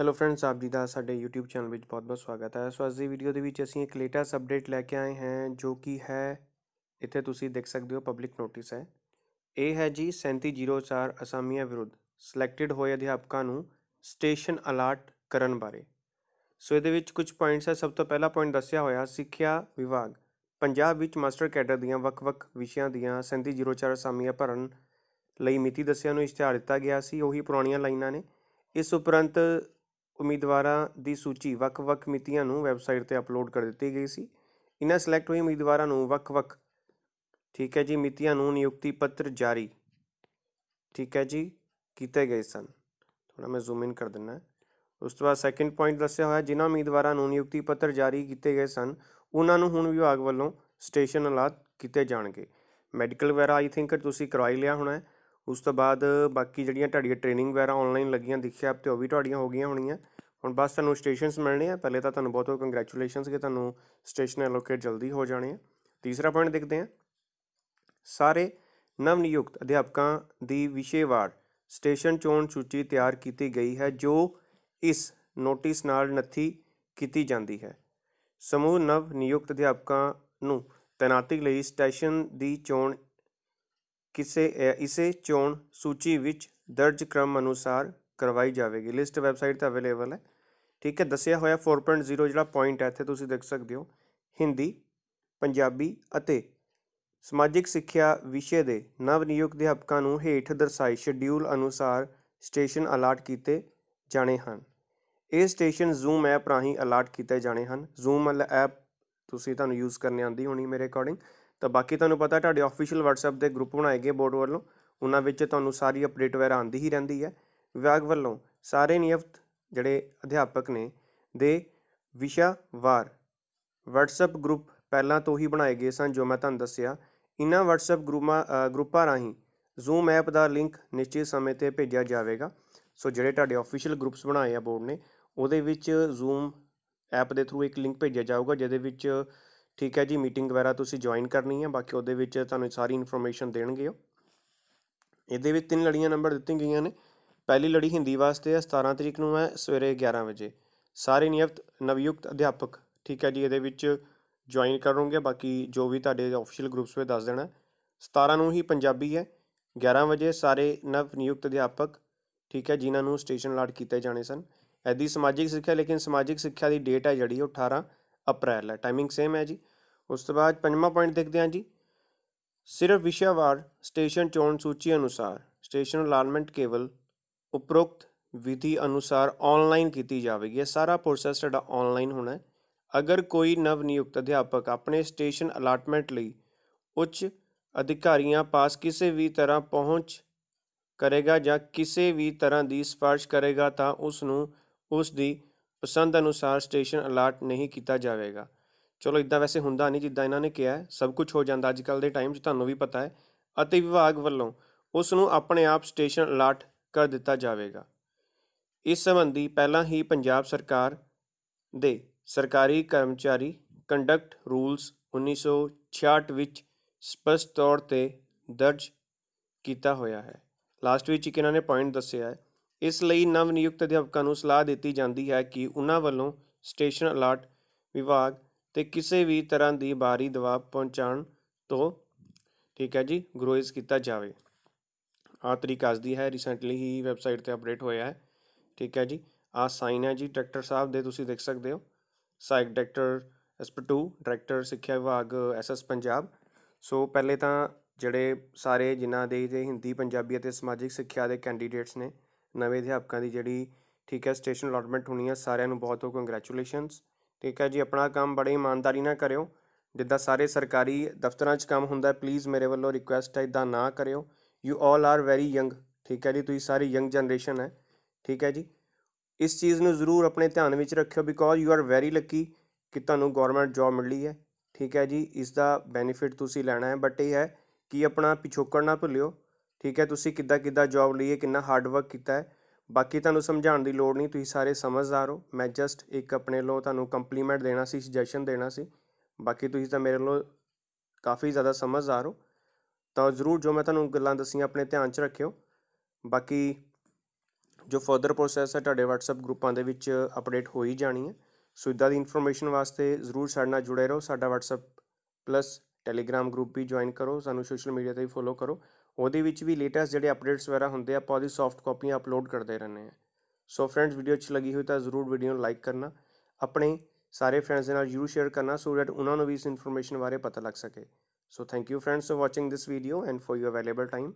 Hello friends ਆਪ ਜੀ ਦਾ ਸਾਡੇ YouTube ਚੈਨਲ ਵਿੱਚ ਬਹੁਤ-ਬਹੁਤ ਸਵਾਗਤ ਹੈ ਸੋ ਅੱਜ ਦੀ ਵੀਡੀਓ ਦੇ ਵਿੱਚ ਅਸੀਂ ਇੱਕ ਲੇਟੈਸਟ ਅਪਡੇਟ ਲੈ ਕੇ ਆਏ ਹਾਂ ਜੋ ਕਿ ਹੈ ਇੱਥੇ ਤੁਸੀਂ ਦੇਖ ਸਕਦੇ ਹੋ ਪਬਲਿਕ ਨੋਟਿਸ ਹੈ ਇਹ ਹੈ ਜੀ 3704 ਅਸਾਮੀਆਂ ਵਿਰੁੱਧ ਸਿਲੈਕਟਡ ਹੋਏ ਅਧਿਆਪਕਾਂ ਨੂੰ ਸਟੇਸ਼ਨ ਅਲਰਟ ਕਰਨ ਬਾਰੇ ਸੋ ਇਹਦੇ ਵਿੱਚ ਕੁਝ ਪੁਆਇੰਟਸ ਹੈ ਸਭ ਤੋਂ ਪਹਿਲਾ ਪੁਆਇੰਟ ਦੱਸਿਆ ਹੋਇਆ ਸਿੱਖਿਆ ਵਿਭਾਗ ਪੰਜਾਬ ਵਿੱਚ ਮਾਸਟਰ ਕੈਡਰ ਦੀਆਂ ਵੱਖ-ਵੱਖ ਵਿਸ਼ਿਆਂ ਦੀਆਂ 3704 ਅਸਾਮੀਆਂ ਭਰਨ ਲਈ ਮਿਤੀ ਦੱਸਿਆ ਨੂੰ ਇਸ਼ਤਿਹਾਰ ਦਿੱਤਾ ਗਿਆ ਸੀ ਉਹੀ ਪੁਰਾਣੀਆਂ ਲਾਈਨਾਂ ਨੇ ਇਸ ਉਪਰੰਤ ਉਮੀਦਵਾਰਾਂ ਦੀ ਸੂਚੀ ਵੱਖ-ਵੱਖ ਮਿਤੀਆਂ ਨੂੰ ਵੈਬਸਾਈਟ ਤੇ ਅਪਲੋਡ ਕਰ ਦਿੱਤੀ ਗਈ ਸੀ ਇਨ੍ਹਾਂ ਸਿਲੈਕਟ ਹੋਏ ਉਮੀਦਵਾਰਾਂ ਨੂੰ ਵੱਖ-ਵੱਖ ਠੀਕ ਹੈ ਜੀ ਮਿਤੀਆਂ ਨੂੰ ਨਿਯੁਕਤੀ ਪੱਤਰ ਜਾਰੀ ਠੀਕ ਹੈ ਜੀ ਕੀਤੇ ਗਏ ਸਨ ਥੋੜਾ ਮੈਂ ਜ਼ੂਮ ਇਨ ਕਰ ਦਿੰਨਾ ਉਸ ਤੋਂ ਬਾਅਦ ਸੈਕੰਡ ਪੁਆਇੰਟ ਦੱਸਿਆ ਹੋਇਆ ਜਿਨ੍ਹਾਂ ਉਮੀਦਵਾਰਾਂ ਨੂੰ ਨਿਯੁਕਤੀ ਪੱਤਰ ਜਾਰੀ ਕੀਤੇ ਗਏ ਸਨ ਉਹਨਾਂ ਨੂੰ ਹੁਣ ਵਿਭਾਗ ਵੱਲੋਂ ਸਟੇਸ਼ਨ ਹਾਲਾਤ ਕੀਤੇ ਜਾਣਗੇ ਮੈਡੀਕਲ ਵਗੈਰਾ ਆਈ ਥਿੰਕ ਤੁਸੀਂ ਕਰਾਈ ਲਿਆ ਹੋਣਾ ਉਸ ਤੋਂ ਬਾਅਦ ਬਾਕੀ ਜਿਹੜੀਆਂ ਤੁਹਾਡੀਆਂ ਟ੍ਰੇਨਿੰਗ ਵਗੈਰਾ ਆਨਲਾਈਨ ਲੱਗੀਆਂ ਦਿਖਿਆ ਤੇ ਉਹ ਵੀ ਤੁਹਾਡੀਆਂ ਹੋ ਗਈਆਂ ਹੋਣੀਆਂ ਹੁਣ ਬਸ ਤੁਹਾਨੂੰ ਸਟੇਸ਼ਨਸ ਮਿਲਣੇ ਆ ਪਹਿਲੇ ਤਾਂ ਤੁਹਾਨੂੰ ਬਹੁਤ ਬਹੁਤ ਕੰਗ੍ਰੈਚੁਲੇਸ਼ਨਸ ਕਿ ਤੁਹਾਨੂੰ ਸਟੇਸ਼ਨ ਅਲੋਕੇਟ ਜਲਦੀ ਹੋ ਜਾਣੇ ਆ ਤੀਸਰਾ ਪੁਆਇੰਟ ਦੇਖਦੇ ਆ ਸਾਰੇ ਨਵ ਨਿਯੁਕਤ ਅਧਿਆਪਕਾਂ ਦੀ ਵਿਸ਼ੇਵਾਰ ਸਟੇਸ਼ਨ ਚੋਣ ਸੂਚੀ ਤਿਆਰ ਕੀਤੀ ਗਈ ਹੈ ਜੋ ਇਸ ਨੋਟਿਸ ਨਾਲ ਨੱਥੀ ਕੀਤੀ ਜਾਂਦੀ ਹੈ ਸਮੂਹ ਨਵ ਨਿਯੁਕਤ ਅਧਿਆਪਕਾਂ ਨੂੰ ਤੈਨਾਤੀ ਲਈ ਸਟੇਸ਼ਨ ਦੀ ਚੋਣ ਕਿਸੇ ਇਸੇ ਚੋਣ ਸੂਚੀ ਵਿੱਚ ਦਰਜ ਕ੍ਰਮ ਅਨੁਸਾਰ ਕਰਵਾਈ ਜਾਵੇਗੀ ਲਿਸਟ ਵੈਬਸਾਈਟ ਤੇ ਅਵੇਲੇਬਲ ਹੈ ਠੀਕ ਹੈ ਦੱਸਿਆ ਹੋਇਆ 4.0 ਜਿਹੜਾ ਪੁਆਇੰਟ ਹੈ ਇੱਥੇ ਤੁਸੀਂ ਦੇਖ ਸਕਦੇ ਹੋ ਹਿੰਦੀ ਪੰਜਾਬੀ ਅਤੇ ਸਮਾਜਿਕ ਸਿੱਖਿਆ ਵਿਸ਼ੇ ਦੇ ਨਵ ਨਿਯੁਕਤ ਅਧਿਆਪਕਾਂ ਨੂੰ ਹੇਠ ਦਰਸਾਈ ਸ਼ਡਿਊਲ ਅਨੁਸਾਰ ਸਟੇਸ਼ਨ ਅਲਾਟ ਕੀਤੇ ਜਾਣੇ ਹਨ ਇਹ ਸਟੇਸ਼ਨ ਜ਼ੂਮ ਐਪ ਰਾਹੀਂ ਅਲਾਟ ਕੀਤੇ ਜਾਣੇ ਹਨ ਜ਼ੂਮ ਐਪ ਤੁਸੀਂ ਤੁਹਾਨੂੰ ਯੂਜ਼ ਕਰਨੇ ਆਂਦੀ ਹੋਣੀ ਮੇਰੇ ਅਕੋਰਡਿੰਗ ਤਾਂ ਬਾਕੀ ਤੁਹਾਨੂੰ ਪਤਾ ਤੁਹਾਡੇ ਆਫੀਸ਼ੀਅਲ WhatsApp ਦੇ ਗਰੁੱਪ ਬਣਾਏ ਗਏ ਬੋਰਡ ਵੱਲੋਂ ਉਹਨਾਂ ਵਿੱਚ ਤੁਹਾਨੂੰ ਸਾਰੀ ਅਪਡੇਟ ਵਗੈਰਾ ਆਂਦੀ ਹੀ ਰਹਿੰਦੀ ਹੈ ਵਿਭਾਗ ਵੱਲੋਂ ਸਾਰੇ ਨਿਯੁਕਤ ਜਿਹੜੇ ਅਧਿਆਪਕ ਨੇ ਦੇ ਵਿਸ਼ਾ ਵਾਰ WhatsApp ਗਰੁੱਪ ਪਹਿਲਾਂ ਤੋਂ ਹੀ ਬਣਾਏ ਗਏ ਸਨ ਜੋ ਮੈਂ ਤੁਹਾਨੂੰ ਦੱਸਿਆ ਇਨ੍ਹਾਂ WhatsApp ਗਰੁੱਪਾਂ ਗਰੁੱਪਾਂ ਰਾਹੀਂ Zoom ਐਪ ਦਾ ਲਿੰਕ ਨਿਸ਼ਚਿਤ ਸਮੇਂ ਤੇ ਭੇਜਿਆ ਜਾਵੇਗਾ ਸੋ ਜਿਹੜੇ ਤੁਹਾਡੇ ਅਫੀਸ਼ੀਅਲ ਗਰੁੱਪਸ ਬਣਾਏ ਆ ਬੋਰਡ ਨੇ ਉਹਦੇ ਵਿੱਚ Zoom ਐਪ ਦੇ ਥਰੂ ਇੱਕ ਲਿੰਕ ਭੇਜਿਆ ਜਾਊਗਾ ਜਿਹਦੇ ਵਿੱਚ ਠੀਕ ਹੈ ਜੀ ਮੀਟਿੰਗ ਵਗੈਰਾ ਤੁਸੀਂ ਜੁਆਇਨ ਕਰਨੀ ਹੈ ਬਾਕੀ ਉਹਦੇ ਵਿੱਚ ਤੁਹਾਨੂੰ ਸਾਰੀ ਇਨਫੋਰਮੇਸ਼ਨ ਦੇਣਗੇ ਉਹ ਇਹਦੇ ਵਿੱਚ ਤਿੰਨ ਲੜੀਆਂ ਨੰਬਰ ਦਿੱਤੀਆਂ ਗਈਆਂ ਨੇ ਪਹਿਲੀ ਲੜੀ ਹਿੰਦੀ ਵਾਸਤੇ ਹੈ 17 ਤਰੀਕ ਨੂੰ ਹੈ ਸਵੇਰੇ 11 ਵਜੇ ਸਾਰੇ ਨਿਯੁਕਤ ਨਵਯੁਕਤ ਅਧਿਆਪਕ ਠੀਕ ਹੈ ਜੀ ਇਹਦੇ ਵਿੱਚ ਜੁਆਇਨ ਕਰੋਗੇ ਬਾਕੀ ਜੋ ਵੀ ਤੁਹਾਡੇ ਆਫੀਸ਼ੀਅਲ ਗਰੁੱਪਸ ਵਿੱਚ ਦੱਸ ਦੇਣਾ 17 ਨੂੰ ਹੀ ਪੰਜਾਬੀ ਹੈ 11 ਵਜੇ ਸਾਰੇ ਨਵ ਨਿਯੁਕਤ ਅਧਿਆਪਕ ਠੀਕ ਹੈ ਜਿਨ੍ਹਾਂ ਨੂੰ ਸਟੇਸ਼ਨ ਲਾਟ ਕੀਤੇ ਜਾਣੇ ਸਨ ਐਦੀ ਸਮਾਜਿਕ ਸਿੱਖਿਆ ਲੇਕਿਨ ਸਮਾਜਿਕ ਸਿੱਖਿਆ ਦੀ ਡੇਟ ਹੈ ਜਿਹੜੀ ਉਹ 18 ਅਪ੍ਰੈਲ ਹੈ ਟਾਈਮਿੰਗ ਸੇਮ ਹੈ ਜੀ ਉਸ ਤੋਂ ਬਾਅਦ ਪੰਜਵਾਂ ਪੁਆਇੰਟ ਦੇਖਦੇ ਹਾਂ ਜੀ ਸਿਰਫ ਵਿਸ਼ਾਵਾਰ ਸਟੇਸ਼ਨ ਚੋਣ ਸੂਚੀ ਅਨੁਸਾਰ ਸਟੇਸ਼ਨ ਅਲਾਟਮੈਂਟ ਕੇਵਲ ਉਪਰੋਕਤ ਵਿਧੀ ਅਨੁਸਾਰ ਆਨਲਾਈਨ ਕੀਤੀ ਜਾਵੇਗੀ ਇਹ ਸਾਰਾ ਪ੍ਰੋਸੈਸ ਤੁਹਾਡਾ ਆਨਲਾਈਨ ਹੋਣਾ ਹੈ ਅਗਰ ਕੋਈ ਨਵ ਨਿਯੁਕਤ ਅਧਿਆਪਕ ਆਪਣੇ ਸਟੇਸ਼ਨ ਅਲਾਟਮੈਂਟ ਲਈ ਉੱਚ ਅਧਿਕਾਰੀਆਂ ਪਾਸ ਕਿਸੇ ਵੀ ਤਰ੍ਹਾਂ ਪਹੁੰਚ ਕਰੇਗਾ ਜਾਂ ਕਿਸੇ ਵੀ ਤਰ੍ਹਾਂ ਦੀ ਸਿਫਾਰਿਸ਼ ਕਰੇਗਾ ਤਾਂ ਉਸ ਨੂੰ ਉਸ ਦੀ ਪਸੰਦ ਅਨੁਸਾਰ ਸਟੇਸ਼ਨ ਅਲਾਟ ਨਹੀਂ ਕੀਤਾ ਜਾਵੇਗਾ ਚਲੋ ਇਦਾਂ ਵੈਸੇ ਹੁੰਦਾ ਨਹੀਂ ਜਿੱਦਾਂ ਇਹਨਾਂ ਨੇ ਕਿਹਾ ਹੈ ਸਭ ਕੁਝ ਹੋ ਜਾਂਦਾ ਅੱਜ ਕੱਲ ਦੇ ਟਾਈਮ 'ਚ ਤੁਹਾਨੂੰ ਵੀ ਪਤਾ ਹੈ ਅਤੇ ਵਿਭਾਗ ਵੱਲੋਂ ਉਸ ਨੂੰ ਆਪਣੇ ਆਪ ਸਟੇਸ਼ਨ ਅਲਾਟ ਕਰ ਦਿੱਤਾ ਜਾਵੇਗਾ ਇਸ ਸੰਬੰਧੀ ਪਹਿਲਾਂ ਹੀ ਪੰਜਾਬ ਸਰਕਾਰ ਦੇ ਸਰਕਾਰੀ ਕਰਮਚਾਰੀ ਕੰਡਕਟ ਰੂਲਸ 1966 ਵਿੱਚ ਸਪਸ਼ਟ ਤੌਰ ਤੇ ਦਰਜ ਕੀਤਾ ਹੋਇਆ ਹੈ ਲਾਸਟ ਵਿੱਚ ਇਹਨਾਂ ਨੇ ਪੁਆਇੰਟ ਦੱਸਿਆ ਹੈ ਇਸ ਲਈ ਨਵ ਨਿਯੁਕਤ ਅਧਿਆਪਕਾਂ ਨੂੰ ਸਲਾਹ ਦਿੱਤੀ ਜਾਂਦੀ ਹੈ ਕਿ ਉਹਨਾਂ ਵੱਲੋਂ ਸਟੇਸ਼ਨ ਅਲਰਟ ਵਿਭਾਗ ਤੇ ਕਿਸੇ ਵੀ ਤਰ੍ਹਾਂ ਦੀ ਬਾਰੀ ਦਬਾਅ ਪਹੁੰਚਾਉਣ ਤੋਂ ਠੀਕ ਹੈ ਜੀ ਗਰੋਇਸ ਕੀਤਾ ਜਾਵੇ ਆ ਤਰੀਕ ਅਸਦੀ ਹੈ ਰੀਸੈਂਟਲੀ ਹੀ ਵੈਬਸਾਈਟ ਤੇ ਅਪਡੇਟ ਹੋਇਆ ਹੈ ਠੀਕ ਹੈ ਜੀ ਆ ਸਾਈਨ ਹੈ ਜੀ ਡਾਇਰੈਕਟਰ ਸਾਹਿਬ ਦੇ ਤੁਸੀਂ ਦੇਖ ਸਕਦੇ ਹੋ ਸਾਇਕ ਡਾਇਰੈਕਟਰ ਐਸਪ2 ਡਾਇਰੈਕਟਰ ਸਿੱਖਿਆ ਵਿਭਾਗ ਐਸਐਸ ਪੰਜਾਬ ਸੋ ਪਹਿਲੇ ਤਾਂ ਜਿਹੜੇ ਸਾਰੇ ਜਿਨ੍ਹਾਂ ਦੇ ਜੇ ਹਿੰਦੀ ਪੰਜਾਬੀ ਅਤੇ ਸਮਾਜਿਕ ਸਿੱਖਿਆ ਦੇ ਕੈਂਡੀਡੇਟਸ ਨੇ ਨਵੇਂ ਅਧਿਆਪਕਾਂ ਦੀ ਜਿਹੜੀ ਠੀਕ ਹੈ ਸਟੇਸ਼ਨ ਅਲਾਟਮੈਂਟ ਹੋਣੀ ਹੈ ਸਾਰਿਆਂ ਨੂੰ ਬਹੁਤ ਬਹੁਤ ਕੰਗ੍ਰੈਚੁਲੇਸ਼ਨਸ ਠੀਕ ਹੈ ਜੀ ਆਪਣਾ ਕੰਮ ਬੜੇ ਇਮਾਨਦਾਰੀ ਨਾਲ ਕਰਿਓ ਜਿੱਦਾਂ ਸਾਰੇ ਸਰਕਾਰੀ ਦਫ਼ਤਰਾਂ 'ਚ ਕੰਮ ਹੁੰਦਾ ਪਲੀਜ਼ ਮੇਰੇ ਵੱਲੋਂ ਰਿਕੁਐਸਟ ਹੈ ਇਦਾਂ ਨਾ ਕਰਿਓ you all are very young ਠੀਕ ਹੈ ਜੀ ਤੁਸੀਂ ਸਾਰੇ ਯੰਗ ਜਨਰੇਸ਼ਨ ਹੈ ਠੀਕ ਹੈ ਜੀ ਇਸ ਚੀਜ਼ ਨੂੰ ਜ਼ਰੂਰ ਆਪਣੇ ਧਿਆਨ ਵਿੱਚ ਰੱਖਿਓ because you are very lucky ਕਿ ਤੁਹਾਨੂੰ ਗਵਰਨਮੈਂਟ ਜੌਬ ਮਿਲੀ ਹੈ ਠੀਕ ਹੈ ਜੀ ਇਸ ਦਾ ਬੈਨੀਫਿਟ ਤੁਸੀਂ ਲੈਣਾ ਹੈ ਬਟ ਇਹ ਹੈ ਕਿ ਆਪਣਾ ਪਿਛੋਕੜ ਨਾ ਭੁੱਲਿਓ ਠੀਕ ਹੈ ਤੁਸੀਂ ਕਿੱਦਾਂ ਕਿੱਦਾਂ ਜੌਬ ਲਈ ਹੈ ਕਿੰਨਾ ਹਾਰਡ ਵਰਕ ਕੀਤਾ ਹੈ ਬਾਕੀ ਤੁਹਾਨੂੰ ਸਮਝਾਉਣ ਦੀ ਲੋੜ ਨਹੀਂ ਤੁਸੀਂ ਸਾਰੇ ਸਮਝਦਾਰ ਹੋ ਮੈਂ ਜਸਟ ਇੱਕ ਆਪਣੇ ਲੋ ਤੁਹਾਨੂੰ ਕੰਪਲੀਮੈਂਟ ਦੇਣਾ ਸੀ ਸੁਜੈਸ਼ਨ ਦੇਣਾ ਸੀ ਬਾਕੀ ਤੁਸੀਂ ਤਾਂ ਮੇਰੇ ਲੋ ਕਾਫੀ ਜ਼ਿਆਦਾ ਸਮਝਦਾਰ ਹੋ ਤਾਂ ਜ਼ਰੂਰ ਜੋ ਮੈਂ ਤੁਹਾਨੂੰ ਗੱਲਾਂ ਦਸੀਆਂ ਆਪਣੇ ਧਿਆਨ 'ਚ ਰੱਖਿਓ ਬਾਕੀ ਜੋ ਫਰਦਰ ਪ੍ਰੋਸੈਸ ਹੈ ਤੁਹਾਡੇ WhatsApp ਗਰੁੱਪਾਂ ਦੇ ਵਿੱਚ ਅਪਡੇਟ ਹੋ ਹੀ ਜਾਣੀ ਹੈ ਸੋ ਇਦਾਂ ਦੀ ਇਨਫੋਰਮੇਸ਼ਨ ਵਾਸਤੇ ਜ਼ਰੂਰ ਸਾਡੇ ਨਾਲ ਜੁੜੇ ਰਹੋ ਸਾਡਾ WhatsApp ਪਲੱਸ ਟੈਲੀਗ੍ਰam ਗਰੁੱਪ ਵੀ ਜੁਆਇਨ ਕਰੋ ਸਾਨੂੰ ਸੋਸ਼ਲ ਮੀਡੀਆ ਤੇ ਵੀ ਫੋਲੋ ਕਰੋ ਉਹਦੇ ਵਿੱਚ ਵੀ ਲੇਟੈਸਟ ਜਿਹੜੇ ਅਪਡੇਟਸ ਵਗੈਰਾ ਹੁੰਦੇ ਆ ਆਪਾਂ ਉਹਦੀ ਸੌਫਟ ਕਾਪੀਆਂ ਅਪਲੋਡ ਕਰਦੇ ਰਹਿੰਦੇ ਆ ਸੋ ਫਰੈਂਡਸ ਵੀਡੀਓ ਅੱਛੀ ਲੱਗੀ ਹੋਈ ਤਾਂ ਜ਼ਰੂਰ ਵੀਡੀਓ ਨੂੰ ਲਾਈਕ ਕਰਨਾ ਆਪਣੇ ਸਾਰੇ ਫਰੈਂਡਸ ਦੇ ਨਾਲ ਜਰੂਰ ਸ਼ੇਅਰ ਕਰਨਾ ਸੋ ਥੈਟ ਉਹਨਾਂ ਨੂੰ ਵੀ ਇਸ ਇਨਫੋਰਮੇਸ਼ਨ ਬਾਰੇ ਪਤਾ ਲੱਗ ਸਕੇ So thank you friends for watching this video and for your valuable time.